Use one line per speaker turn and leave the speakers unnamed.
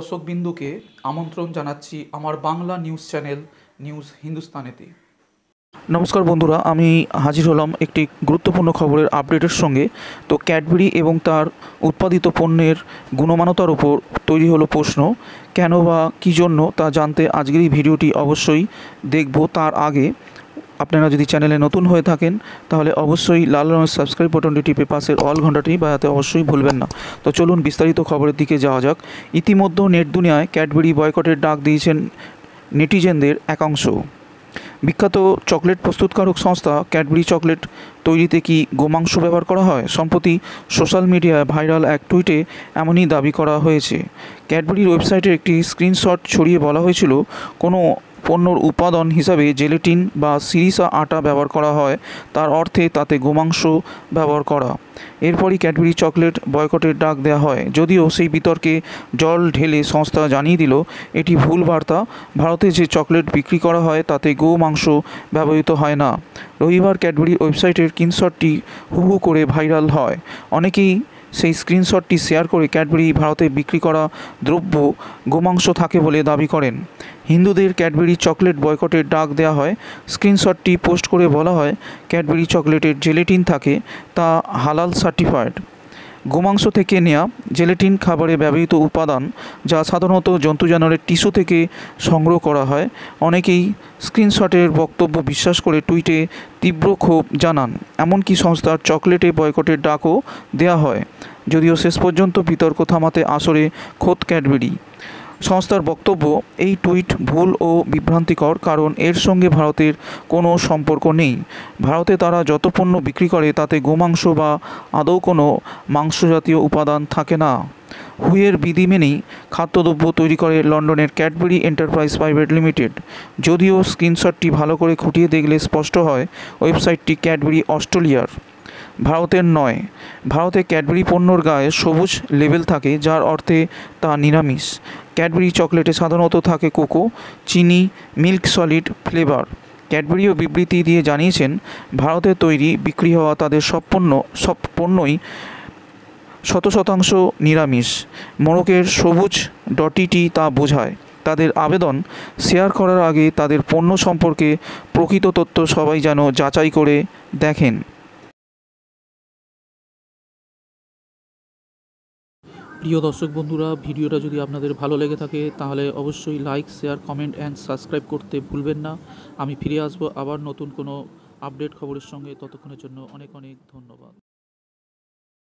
দর্শকবিন্দুকে আমন্ত্রণ জানাচ্ছি আমার বাংলা নিউজ চ্যানেল নিউজ হিন্দুস্তানেতে নমস্কার বন্ধুরা আমি হাজির হলাম একটি গুরুত্বপূর্ণ খবরের আপডেটের সঙ্গে তো ক্যাডবেরি এবং তার উৎপাদিত পণ্যের গুণমানতার উপর তৈরি হলো প্রশ্ন কেন বা কী জন্য তা জানতে আজকের এই ভিডিওটি অবশ্যই দেখব তার আগে আপনারা যদি চ্যানেলে নতুন হয়ে থাকেন তাহলে অবশ্যই লাল রঙের সাবস্ক্রাইব বাটনটি টিপে পাশের অল ঘন্টাটি বাজাতে অবশ্যই ভুলবেন না তো চলুন বিস্তারিত খবরের দিকে যাওয়া যাক ইতিমধ্যে নেট দুনিয়ায় ক্যাডবেরি বয়কটের ডাক দিয়েছেন নেটিজেনদের একাংশ বিখ্যাত চকলেট প্রস্তুতকারক সংস্থা ক্যাডবেরি চকলেট তৈরিতে কি গোমাংস ব্যবহার করা হয় সম্প্রতি সোশ্যাল মিডিয়ায় ভাইরাল এক টুইটে এমনই দাবি করা হয়েছে ক্যাডবেরির ওয়েবসাইটের একটি স্ক্রিনশট ছড়িয়ে বলা হয়েছিল কোনো পণ্যর উপাদান হিসাবে জেলেটিন বা সিরিসা আটা ব্যবহার করা হয় তার অর্থে তাতে গোমাংস ব্যবহার করা এরপরই ক্যাডবেরি চকলেট বয়কটের ডাক দেওয়া হয় যদিও সেই বিতর্কে জল ঢেলে সংস্থা জানিয়ে দিল এটি ভুল বার্তা ভারতে যে চকলেট বিক্রি করা হয় তাতে গো মাংস ব্যবহৃত হয় না রবিবার ক্যাডবেরি ওয়েবসাইটের কিনশটটি হু হু করে ভাইরাল হয় অনেকেই সেই স্ক্রিনশটটি শেয়ার করে ক্যাডবেরি ভারতে বিক্রি করা দ্রব্য গোমাংস থাকে বলে দাবি করেন হিন্দুদের ক্যাডবেরি চকলেট বয়কটের ডাক দেওয়া হয় স্ক্রিনশটটি পোস্ট করে বলা হয় ক্যাডবেরি চকলেটের জেলেটিন থাকে তা হালাল সার্টিফাইড গোমাংস থেকে নেওয়া জেলেটিন খাবারে ব্যবহৃত উপাদান যা সাধারণত জন্তু জানোয়ারের টিস্যু থেকে সংগ্রহ করা হয় অনেকেই স্ক্রিনশটের বক্তব্য বিশ্বাস করে টুইটে তীব্র ক্ষোভ জানান এমনকি সংস্থার চকলেটে বয়কটের ডাকও দেয়া হয় যদিও শেষ পর্যন্ত বিতর্ক থামাতে আসরে খোদ ক্যাডবেরি সংস্থার বক্তব্য এই টুইট ভুল ও বিভ্রান্তিকর কারণ এর সঙ্গে ভারতের কোনো সম্পর্ক নেই ভারতে তারা যত পণ্য বিক্রি করে তাতে গোমাংস বা আদৌ কোনো মাংসজাতীয় উপাদান থাকে না হুইয়ের বিধি মেনেই খাদ্যদ্রব্য তৈরি করে লন্ডনের ক্যাডবেরি এন্টারপ্রাইজ প্রাইভেট লিমিটেড যদিও স্ক্রিনশটটি ভালো করে খুঁটিয়ে দেখলে স্পষ্ট হয় ওয়েবসাইটটি ক্যাডবেরি অস্ট্রেলিয়ার ভারতের নয় ভারতে ক্যাডবেরি পণ্যর গায়ে সবুজ লেবেল থাকে যার অর্থে তা নিরামিষ ক্যাডবেরি চকলেটে সাধারণত থাকে কোকো চিনি মিল্ক সলিড ফ্লেভার ক্যাডবেরিও বিবৃতি দিয়ে জানিয়েছেন ভারতে তৈরি বিক্রি হওয়া তাদের সব পণ্য সব পণ্যই শত শতাংশ নিরামিষ মোড়কের সবুজ ডটিটি তা বোঝায় তাদের আবেদন শেয়ার করার আগে তাদের পণ্য সম্পর্কে প্রকৃত তথ্য সবাই যেন যাচাই করে দেখেন প্রিয় দর্শক বন্ধুরা ভিডিওটা যদি আপনাদের ভালো লেগে থাকে তাহলে অবশ্যই like share comment and subscribe করতে ভুলবেন না আমি ফিরে আসবো আবার নতুন কোনো আপডেট খবরের সঙ্গে ততক্ষণের জন্য অনেক অনেক ধন্যবাদ